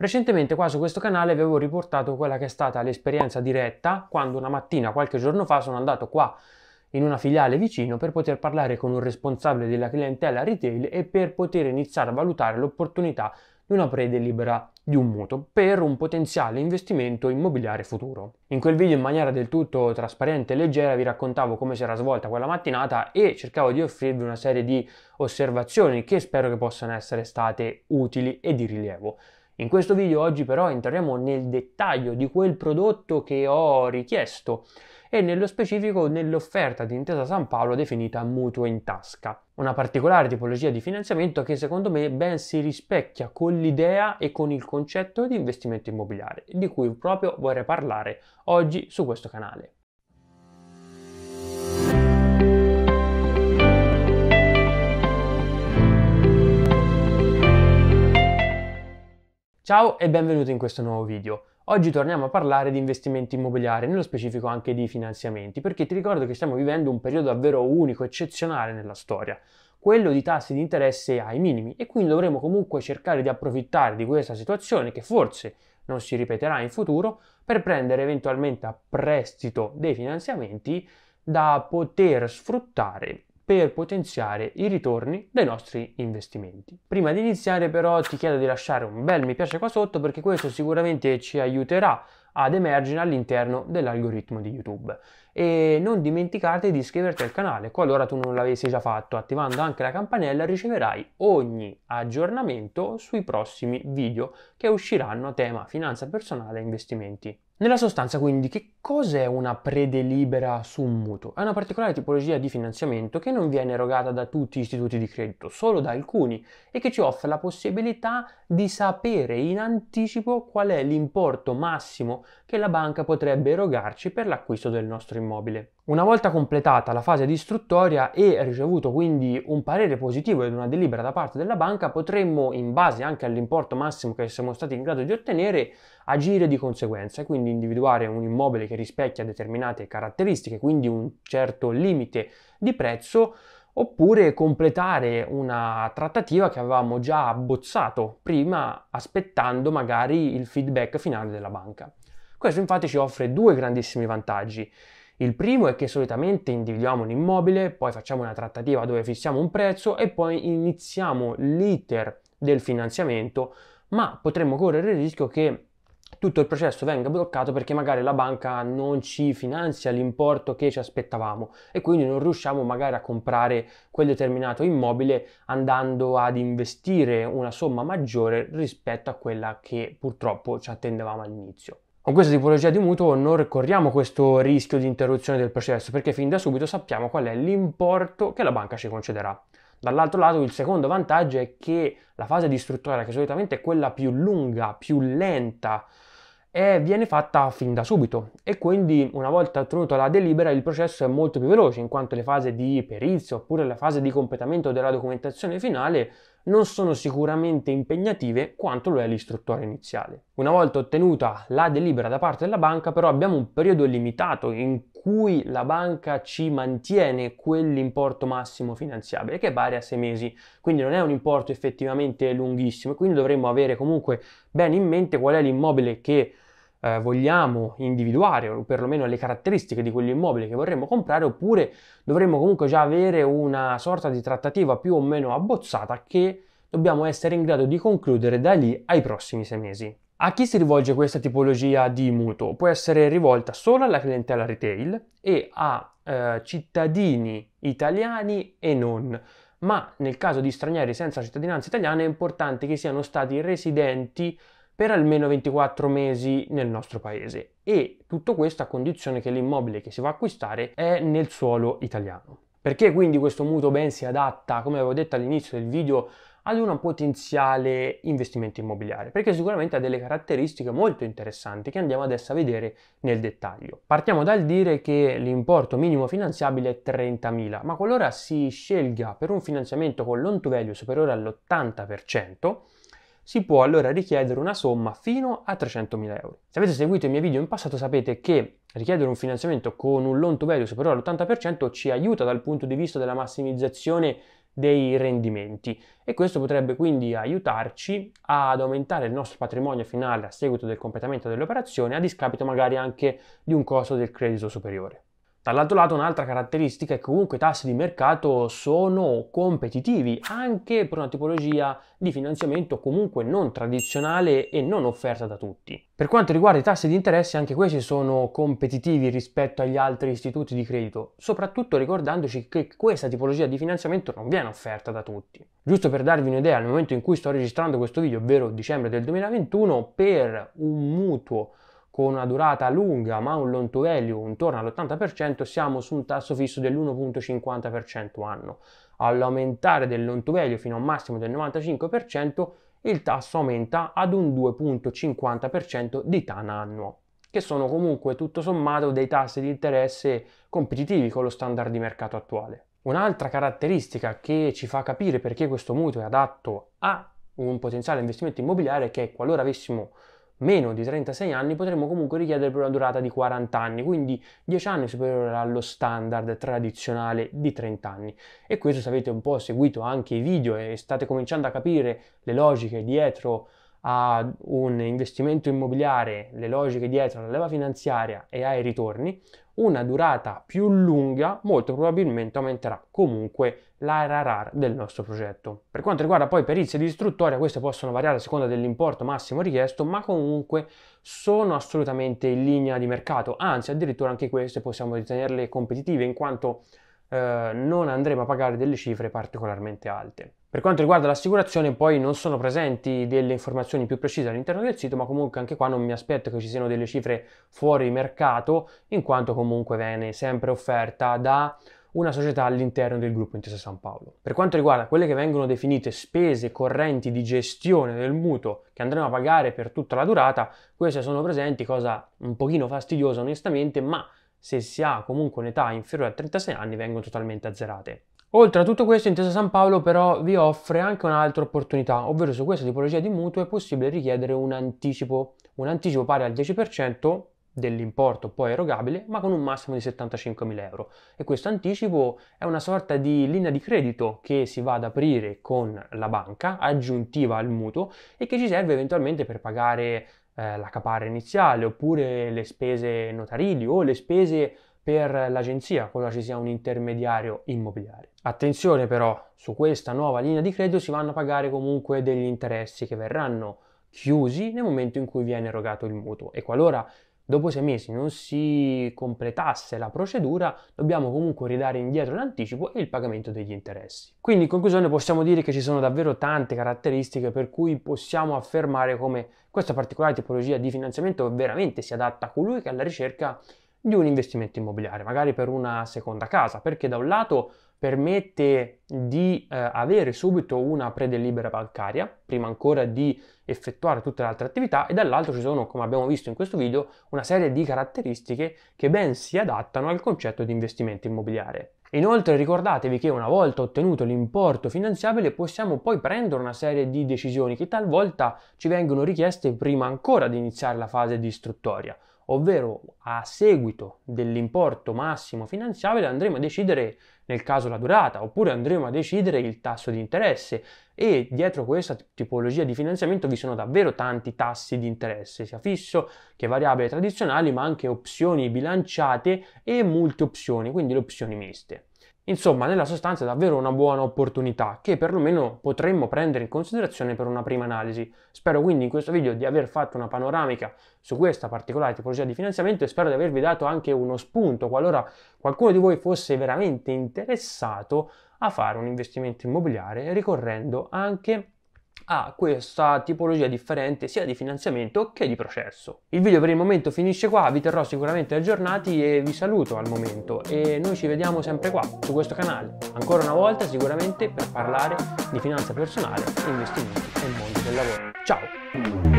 Recentemente qua su questo canale avevo riportato quella che è stata l'esperienza diretta quando una mattina qualche giorno fa sono andato qua in una filiale vicino per poter parlare con un responsabile della clientela retail e per poter iniziare a valutare l'opportunità di una predelibera di un mutuo per un potenziale investimento immobiliare futuro. In quel video in maniera del tutto trasparente e leggera vi raccontavo come si era svolta quella mattinata e cercavo di offrirvi una serie di osservazioni che spero che possano essere state utili e di rilievo. In questo video oggi però entriamo nel dettaglio di quel prodotto che ho richiesto e nello specifico nell'offerta di Intesa San Paolo definita mutuo in tasca, una particolare tipologia di finanziamento che secondo me ben si rispecchia con l'idea e con il concetto di investimento immobiliare, di cui proprio vorrei parlare oggi su questo canale. Ciao e benvenuti in questo nuovo video. Oggi torniamo a parlare di investimenti immobiliari, nello specifico anche di finanziamenti, perché ti ricordo che stiamo vivendo un periodo davvero unico, eccezionale nella storia, quello di tassi di interesse ai minimi e quindi dovremo comunque cercare di approfittare di questa situazione che forse non si ripeterà in futuro per prendere eventualmente a prestito dei finanziamenti da poter sfruttare per potenziare i ritorni dei nostri investimenti. Prima di iniziare però ti chiedo di lasciare un bel mi piace qua sotto perché questo sicuramente ci aiuterà ad emergere all'interno dell'algoritmo di YouTube. E non dimenticate di iscriverti al canale, qualora tu non l'avessi già fatto, attivando anche la campanella riceverai ogni aggiornamento sui prossimi video che usciranno a tema finanza personale e investimenti nella sostanza, quindi, che cos'è una predelibera su un mutuo? È una particolare tipologia di finanziamento che non viene erogata da tutti gli istituti di credito, solo da alcuni, e che ci offre la possibilità di sapere in anticipo qual è l'importo massimo che la banca potrebbe erogarci per l'acquisto del nostro immobile. Una volta completata la fase di istruttoria e ricevuto quindi un parere positivo ed una delibera da parte della banca, potremmo, in base anche all'importo massimo che siamo stati in grado di ottenere, agire di conseguenza e quindi individuare un immobile che rispecchia determinate caratteristiche, quindi un certo limite di prezzo oppure completare una trattativa che avevamo già abbozzato prima aspettando magari il feedback finale della banca. Questo infatti ci offre due grandissimi vantaggi. Il primo è che solitamente individuiamo un immobile, poi facciamo una trattativa dove fissiamo un prezzo e poi iniziamo l'iter del finanziamento, ma potremmo correre il rischio che tutto il processo venga bloccato perché magari la banca non ci finanzia l'importo che ci aspettavamo e quindi non riusciamo magari a comprare quel determinato immobile andando ad investire una somma maggiore rispetto a quella che purtroppo ci attendevamo all'inizio. Con questa tipologia di mutuo non ricorriamo questo rischio di interruzione del processo perché fin da subito sappiamo qual è l'importo che la banca ci concederà. Dall'altro lato il secondo vantaggio è che la fase di struttura, che solitamente è quella più lunga, più lenta e viene fatta fin da subito e quindi una volta ottenuta la delibera il processo è molto più veloce in quanto le fasi di perizia oppure la fase di completamento della documentazione finale non sono sicuramente impegnative quanto lo è l'istruttore iniziale. Una volta ottenuta la delibera da parte della banca, però abbiamo un periodo limitato in cui la banca ci mantiene quell'importo massimo finanziabile che varia a sei mesi, quindi non è un importo effettivamente lunghissimo, quindi dovremmo avere comunque bene in mente qual è l'immobile che eh, vogliamo individuare o perlomeno le caratteristiche di quell'immobile che vorremmo comprare oppure dovremmo comunque già avere una sorta di trattativa più o meno abbozzata che dobbiamo essere in grado di concludere da lì ai prossimi sei mesi. A chi si rivolge questa tipologia di mutuo? Può essere rivolta solo alla clientela retail e a eh, cittadini italiani e non, ma nel caso di stranieri senza cittadinanza italiana è importante che siano stati residenti per almeno 24 mesi nel nostro paese e tutto questo a condizione che l'immobile che si va a acquistare è nel suolo italiano. Perché quindi questo mutuo ben si adatta, come avevo detto all'inizio del video, ad un potenziale investimento immobiliare? Perché sicuramente ha delle caratteristiche molto interessanti che andiamo adesso a vedere nel dettaglio. Partiamo dal dire che l'importo minimo finanziabile è 30.000, ma qualora si scelga per un finanziamento con loan to value superiore all'80%, si può allora richiedere una somma fino a 300.000 euro. Se avete seguito i miei video in passato sapete che richiedere un finanziamento con un loan to value superiore all'80% ci aiuta dal punto di vista della massimizzazione dei rendimenti e questo potrebbe quindi aiutarci ad aumentare il nostro patrimonio finale a seguito del completamento dell'operazione a discapito magari anche di un costo del credito superiore. Dall'altro lato un'altra caratteristica è che comunque i tassi di mercato sono competitivi anche per una tipologia di finanziamento comunque non tradizionale e non offerta da tutti. Per quanto riguarda i tassi di interesse anche questi sono competitivi rispetto agli altri istituti di credito, soprattutto ricordandoci che questa tipologia di finanziamento non viene offerta da tutti. Giusto per darvi un'idea, nel momento in cui sto registrando questo video, ovvero dicembre del 2021, per un mutuo con una durata lunga ma un loan to value intorno all'80%, siamo su un tasso fisso dell'1.50% anno. All'aumentare del loan to value fino a un massimo del 95%, il tasso aumenta ad un 2.50% di TAN annuo, che sono comunque tutto sommato dei tassi di interesse competitivi con lo standard di mercato attuale. Un'altra caratteristica che ci fa capire perché questo mutuo è adatto a un potenziale investimento immobiliare è che qualora avessimo meno di 36 anni potremmo comunque richiedere per una durata di 40 anni, quindi 10 anni superiore allo standard tradizionale di 30 anni. E questo se avete un po' seguito anche i video e state cominciando a capire le logiche dietro a un investimento immobiliare, le logiche dietro, la leva finanziaria e ai ritorni, una durata più lunga molto probabilmente aumenterà comunque l'ARR del nostro progetto. Per quanto riguarda poi perizie di istruttoria, queste possono variare a seconda dell'importo massimo richiesto, ma comunque sono assolutamente in linea di mercato, anzi addirittura anche queste possiamo ritenerle competitive in quanto eh, non andremo a pagare delle cifre particolarmente alte. Per quanto riguarda l'assicurazione poi non sono presenti delle informazioni più precise all'interno del sito ma comunque anche qua non mi aspetto che ci siano delle cifre fuori mercato in quanto comunque viene sempre offerta da una società all'interno del gruppo Intesa San Paolo. Per quanto riguarda quelle che vengono definite spese correnti di gestione del mutuo che andremo a pagare per tutta la durata, queste sono presenti, cosa un pochino fastidiosa onestamente, ma se si ha comunque un'età inferiore a 36 anni vengono totalmente azzerate. Oltre a tutto questo, Intesa San Paolo però vi offre anche un'altra opportunità, ovvero su questa tipologia di mutuo è possibile richiedere un anticipo, un anticipo pari al 10% dell'importo poi erogabile, ma con un massimo di 75.000 euro. E questo anticipo è una sorta di linea di credito che si va ad aprire con la banca, aggiuntiva al mutuo, e che ci serve eventualmente per pagare eh, la caparra iniziale oppure le spese notarili o le spese per l'agenzia, quando ci sia un intermediario immobiliare. Attenzione però, su questa nuova linea di credito si vanno a pagare comunque degli interessi che verranno chiusi nel momento in cui viene erogato il mutuo e qualora dopo sei mesi non si completasse la procedura, dobbiamo comunque ridare indietro l'anticipo e il pagamento degli interessi. Quindi in conclusione possiamo dire che ci sono davvero tante caratteristiche per cui possiamo affermare come questa particolare tipologia di finanziamento veramente si adatta a colui che è alla ricerca di un investimento immobiliare, magari per una seconda casa, perché da un lato permette di eh, avere subito una predelibera bancaria, prima ancora di effettuare tutte le altre attività, e dall'altro ci sono, come abbiamo visto in questo video, una serie di caratteristiche che ben si adattano al concetto di investimento immobiliare. Inoltre ricordatevi che una volta ottenuto l'importo finanziabile possiamo poi prendere una serie di decisioni che talvolta ci vengono richieste prima ancora di iniziare la fase di istruttoria, ovvero a seguito dell'importo massimo finanziabile andremo a decidere nel caso la durata oppure andremo a decidere il tasso di interesse e dietro questa tipologia di finanziamento vi sono davvero tanti tassi di interesse sia fisso che variabile tradizionali ma anche opzioni bilanciate e multi opzioni quindi le opzioni miste. Insomma, nella sostanza è davvero una buona opportunità che perlomeno potremmo prendere in considerazione per una prima analisi. Spero quindi in questo video di aver fatto una panoramica su questa particolare tipologia di finanziamento e spero di avervi dato anche uno spunto qualora qualcuno di voi fosse veramente interessato a fare un investimento immobiliare ricorrendo anche a ha questa tipologia differente sia di finanziamento che di processo. Il video per il momento finisce qua, vi terrò sicuramente aggiornati e vi saluto al momento e noi ci vediamo sempre qua su questo canale, ancora una volta sicuramente per parlare di finanza personale, investimenti e mondo del lavoro. Ciao!